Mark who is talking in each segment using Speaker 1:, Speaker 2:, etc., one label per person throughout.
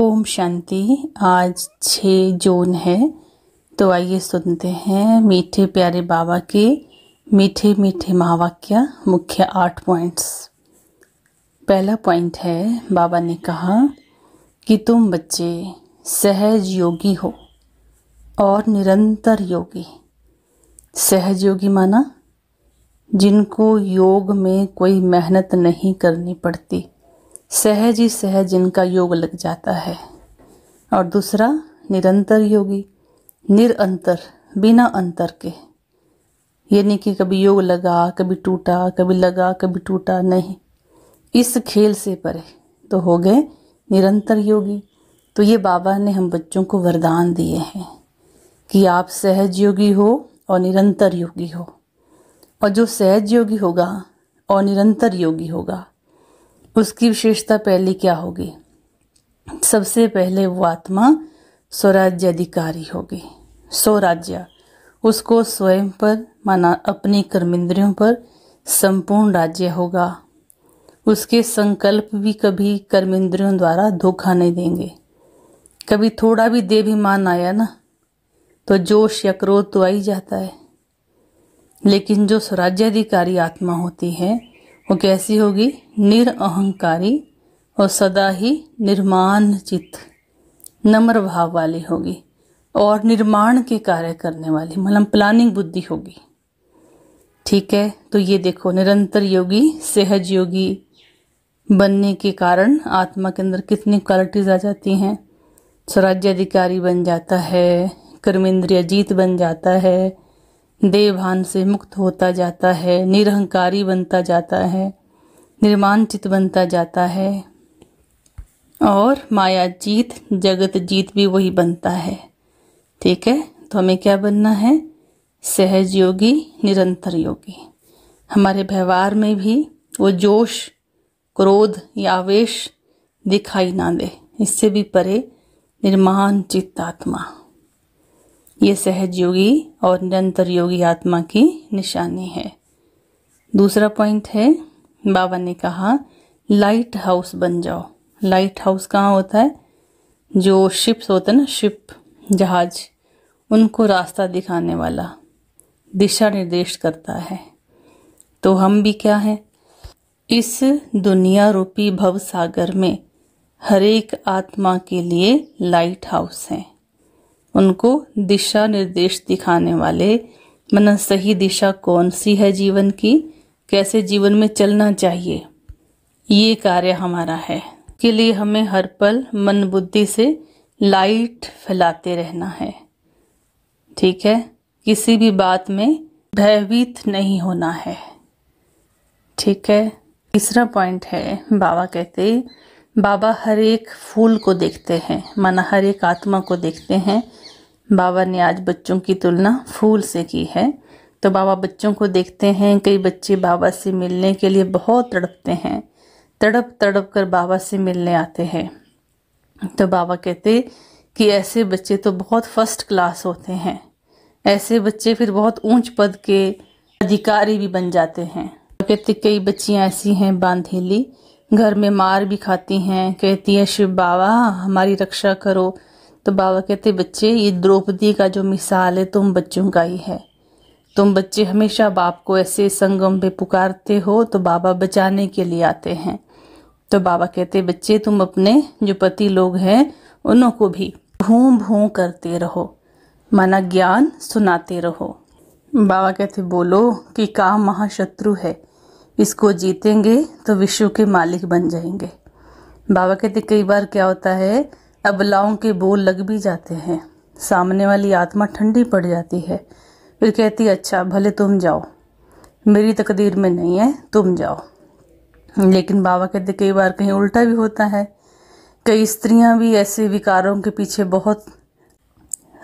Speaker 1: ओम शांति आज छ जून है तो आइए सुनते हैं मीठे प्यारे बाबा के मीठे मीठे महावाक्य मुख्य आठ पॉइंट्स पहला पॉइंट है बाबा ने कहा कि तुम बच्चे सहज योगी हो और निरंतर योगी सहज योगी माना जिनको योग में कोई मेहनत नहीं करनी पड़ती सहज ही सहज इनका योग लग जाता है और दूसरा निरंतर योगी निरंतर बिना अंतर के ये नहीं कि कभी योग लगा कभी टूटा कभी लगा कभी टूटा नहीं इस खेल से परे तो हो गए निरंतर योगी तो ये बाबा ने हम बच्चों को वरदान दिए हैं कि आप सहज योगी हो और निरंतर योगी हो और जो सहज योगी होगा और निरंतर योगी होगा उसकी विशेषता पहली क्या होगी सबसे पहले वो आत्मा स्वराज्य अधिकारी होगी स्वराज्य उसको स्वयं पर माना अपनी कर्मिंद्रियों पर संपूर्ण राज्य होगा उसके संकल्प भी कभी कर्मिंद्रियों द्वारा धोखा नहीं देंगे कभी थोड़ा भी देभिमान आया ना तो जोश या क्रोध तो आ ही जाता है लेकिन जो स्वराज्याधिकारी आत्मा होती है वो कैसी होगी निरअहंकारी और सदा ही निर्माण चित्त नम्र भाव वाली होगी और निर्माण के कार्य करने वाली मतलब प्लानिंग बुद्धि होगी ठीक है तो ये देखो निरंतर योगी सहज योगी बनने के कारण आत्मा के अंदर कितनी क्वालिटीज आ जाती हैं स्वराज्य अधिकारी बन जाता है कर्मेंद्रिय जीत बन जाता है देवभान से मुक्त होता जाता है निरहंकारी बनता जाता है निर्माण बनता जाता है और माया जीत जगत जीत भी वही बनता है ठीक है तो हमें क्या बनना है सहज योगी निरंतर योगी हमारे व्यवहार में भी वो जोश क्रोध या आवेश दिखाई ना दे इससे भी परे निर्माण चित्तात्मा ये सहज योगी और निरंतर योगी आत्मा की निशानी है दूसरा पॉइंट है बाबा ने कहा लाइट हाउस बन जाओ लाइट हाउस कहाँ होता है जो शिप्स होते हैं ना शिप जहाज उनको रास्ता दिखाने वाला दिशा निर्देश करता है तो हम भी क्या हैं इस दुनिया रूपी भव सागर में हरेक आत्मा के लिए लाइट हाउस हैं उनको दिशा निर्देश दिखाने वाले मन सही दिशा कौन सी है जीवन की कैसे जीवन में चलना चाहिए ये कार्य हमारा है के लिए हमें हर पल मन बुद्धि से लाइट फैलाते रहना है ठीक है किसी भी बात में भयभीत नहीं होना है ठीक है तीसरा पॉइंट है बाबा कहते बाबा हर एक फूल को देखते हैं मन हर एक आत्मा को देखते हैं बाबा ने आज बच्चों की तुलना फूल से की है तो बाबा बच्चों को देखते हैं कई बच्चे बाबा से मिलने के लिए बहुत तड़पते हैं तड़प तड़प कर बाबा से मिलने आते हैं तो बाबा कहते कि ऐसे बच्चे तो बहुत फर्स्ट क्लास होते हैं ऐसे बच्चे फिर बहुत ऊंच पद के अधिकारी भी बन जाते हैं तो कहते कई बच्चियां ऐसी हैं बांधेली घर में मार भी खाती हैं कहती है शिव बाबा हमारी रक्षा करो तो बाबा कहते बच्चे ये द्रौपदी का जो मिसाल है तुम बच्चों का ही है तुम बच्चे हमेशा बाप को ऐसे संगम पे पुकारते हो तो बाबा बचाने के लिए आते हैं तो बाबा कहते बच्चे तुम अपने जो पति लोग हैं उन्हों को भी भू भू करते रहो माना ज्ञान सुनाते रहो बाबा कहते बोलो कि काम महाशत्रु है इसको जीतेंगे तो विश्व के मालिक बन जाएंगे बाबा कहते कई बार क्या होता है अबलाओं के बोल लग भी जाते हैं सामने वाली आत्मा ठंडी पड़ जाती है फिर कहती अच्छा भले तुम जाओ मेरी तकदीर में नहीं है तुम जाओ लेकिन बाबा कहते कई बार कहीं उल्टा भी होता है कई स्त्रियां भी ऐसे विकारों के पीछे बहुत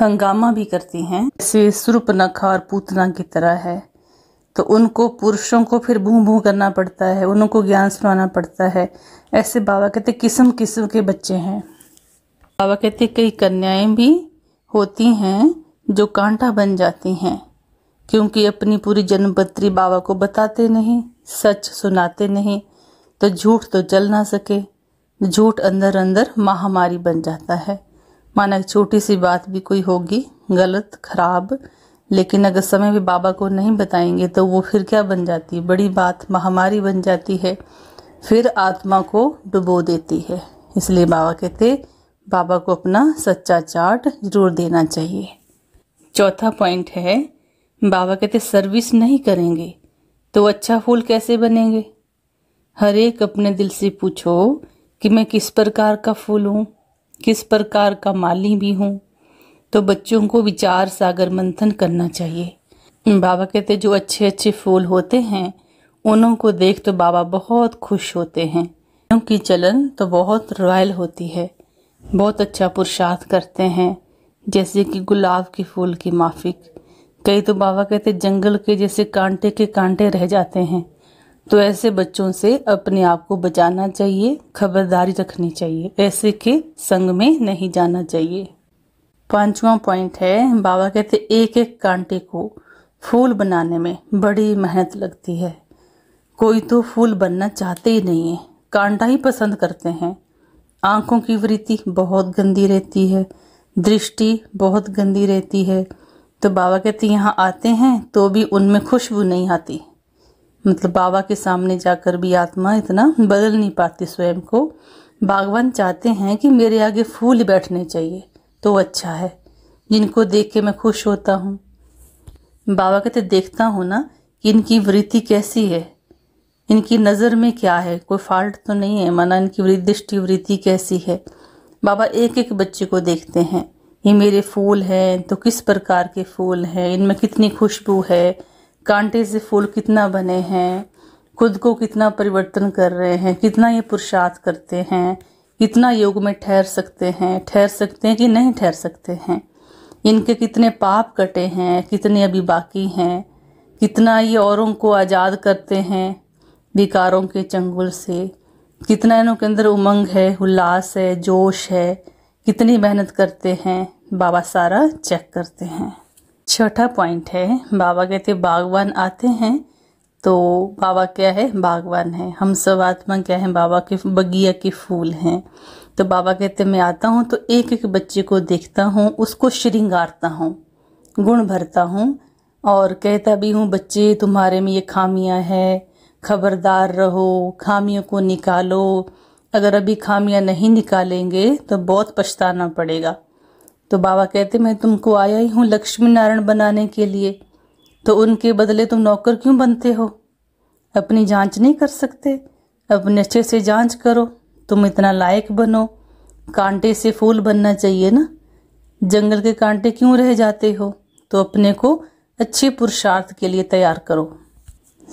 Speaker 1: हंगामा भी करती हैं जैसे नखा और पूतना की तरह है तो उनको पुरुषों को फिर भू भू करना पड़ता है उनको ज्ञान सुनाना पड़ता है ऐसे बाबा कहते किस्म किस्म के बच्चे हैं बाबा कहते कई कन्याएं भी होती हैं जो कांटा बन जाती हैं क्योंकि अपनी पूरी जन्मपत्री बाबा को बताते नहीं सच सुनाते नहीं तो झूठ तो चल ना सके झूठ अंदर अंदर महामारी बन जाता है माना छोटी सी बात भी कोई होगी गलत खराब लेकिन अगर समय भी बाबा को नहीं बताएंगे तो वो फिर क्या बन जाती है बड़ी बात महामारी बन जाती है फिर आत्मा को डुबो देती है इसलिए बाबा कहते बाबा को अपना सच्चा चार्ट जरूर देना चाहिए चौथा पॉइंट है बाबा कहते सर्विस नहीं करेंगे तो अच्छा फूल कैसे बनेंगे हर एक अपने दिल से पूछो कि मैं किस प्रकार का फूल हूँ किस प्रकार का माली भी हूँ तो बच्चों को विचार सागर मंथन करना चाहिए बाबा कहते जो अच्छे अच्छे फूल होते हैं उनको को देख तो बाबा बहुत खुश होते हैं उनकी चलन तो बहुत रॉयल होती है बहुत अच्छा पुरुषार्थ करते हैं जैसे कि गुलाब के फूल की माफिक कई तो बाबा कहते जंगल के जैसे कांटे के कांटे रह जाते हैं तो ऐसे बच्चों से अपने आप को बचाना चाहिए खबरदारी रखनी चाहिए ऐसे के संग में नहीं जाना चाहिए पांचवा पॉइंट है बाबा कहते एक एक कांटे को फूल बनाने में बड़ी मेहनत लगती है कोई तो फूल बनना चाहते ही नहीं है कांटा ही पसंद करते हैं आँखों की वृत्ति बहुत गंदी रहती है दृष्टि बहुत गंदी रहती है तो बाबा कहते यहाँ आते हैं तो भी उनमें खुशबू नहीं आती मतलब बाबा के सामने जाकर भी आत्मा इतना बदल नहीं पाती स्वयं को बागवान चाहते हैं कि मेरे आगे फूल बैठने चाहिए तो अच्छा है जिनको देख के मैं खुश होता हूँ बाबा कहते देखता हूँ ना कि इनकी वृत्ति कैसी है इनकी नज़र में क्या है कोई फॉल्ट तो नहीं है माना इनकी दृष्टि वृत्ति कैसी है बाबा एक एक बच्चे को देखते हैं ये मेरे फूल हैं तो किस प्रकार के फूल हैं इनमें कितनी खुशबू है कांटे से फूल कितना बने हैं खुद को कितना परिवर्तन कर रहे हैं कितना ये पुरुषार्थ करते हैं कितना योग में ठहर सकते हैं ठहर सकते हैं कि नहीं ठहर सकते हैं इनके कितने पाप कटे हैं कितने अभी बाकी हैं कितना ये औरों को आज़ाद करते हैं विकारों के चंगुल से कितना इनों के अंदर उमंग है उल्लास है जोश है कितनी मेहनत करते हैं बाबा सारा चेक करते हैं छठा पॉइंट है बाबा कहते बागवान आते हैं तो बाबा क्या है बागवान है हम सब आत्मा क्या है बाबा के बगिया के फूल हैं तो बाबा कहते मैं आता हूँ तो एक एक बच्चे को देखता हूँ उसको श्रृंगारता हूँ गुण भरता हूँ और कहता भी हूँ बच्चे तुम्हारे में ये खामियाँ है खबरदार रहो खामियों को निकालो अगर अभी खामियां नहीं निकालेंगे तो बहुत पछताना पड़ेगा तो बाबा कहते मैं तुमको आया ही हूँ लक्ष्मी नारायण बनाने के लिए तो उनके बदले तुम नौकर क्यों बनते हो अपनी जांच नहीं कर सकते अपने अच्छे से जांच करो तुम इतना लायक बनो कांटे से फूल बनना चाहिए ना जंगल के कांटे क्यों रह जाते हो तो अपने को अच्छे पुरुषार्थ के लिए तैयार करो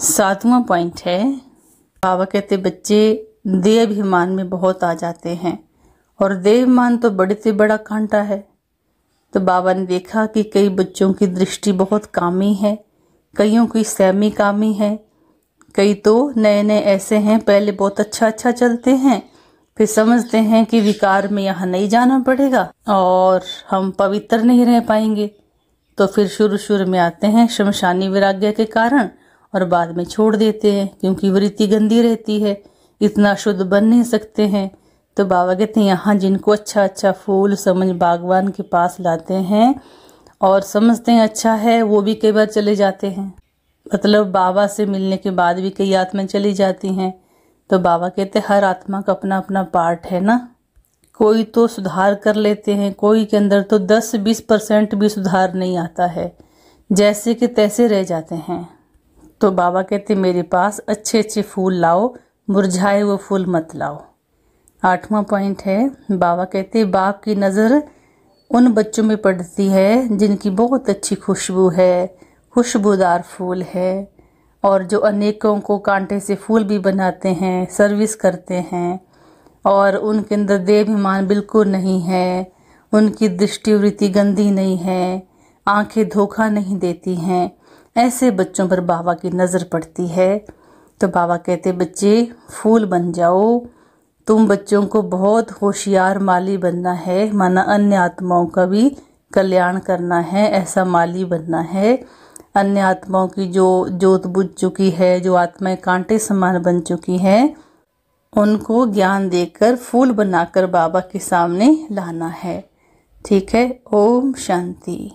Speaker 1: सातवा पॉइंट है बाबा कहते बच्चे देह अभिमान में बहुत आ जाते हैं और देवमान तो बड़े से बड़ा कांटा है तो बाबा ने देखा कि कई बच्चों की दृष्टि बहुत कामी है कईयों की सैमी कामी है कई तो नए नए ऐसे हैं पहले बहुत अच्छा अच्छा चलते हैं फिर समझते हैं कि विकार में यहाँ नहीं जाना पड़ेगा और हम पवित्र नहीं रह पाएंगे तो फिर शुरू शुरू में आते हैं शमशानी विराग्य के कारण और बाद में छोड़ देते हैं क्योंकि वृत्ति गंदी रहती है इतना शुद्ध बन नहीं सकते हैं तो बाबा कहते हैं यहाँ जिनको अच्छा अच्छा फूल समझ बागवान के पास लाते हैं और समझते हैं अच्छा है वो भी कई बार चले जाते हैं मतलब बाबा से मिलने के बाद भी कई आत्माएं चली जाती हैं तो बाबा कहते हैं हर आत्मा का अपना अपना पार्ट है ना कोई तो सुधार कर लेते हैं कोई के अंदर तो 10-20 परसेंट भी सुधार नहीं आता है जैसे कि तैसे रह जाते हैं तो बाबा कहते मेरे पास अच्छे अच्छे फूल लाओ मुरझाए हुए फूल मत लाओ आठवां पॉइंट है बाबा कहते बाप की नज़र उन बच्चों में पड़ती है जिनकी बहुत अच्छी खुशबू है खुशबूदार फूल है और जो अनेकों को कांटे से फूल भी बनाते हैं सर्विस करते हैं और उनके अंदर देवभिमान बिल्कुल नहीं है उनकी दृष्टिवृत्ति गंदी नहीं है आंखें धोखा नहीं देती हैं ऐसे बच्चों पर बाबा की नज़र पड़ती है तो बाबा कहते बच्चे फूल बन जाओ तुम बच्चों को बहुत होशियार माली बनना है माना अन्य आत्माओं का भी कल्याण करना है ऐसा माली बनना है अन्य आत्माओं की जो जोत बुझ चुकी है जो आत्माएं कांटे समान बन चुकी हैं उनको ज्ञान देकर फूल बनाकर बाबा के सामने लाना है ठीक है ओम शांति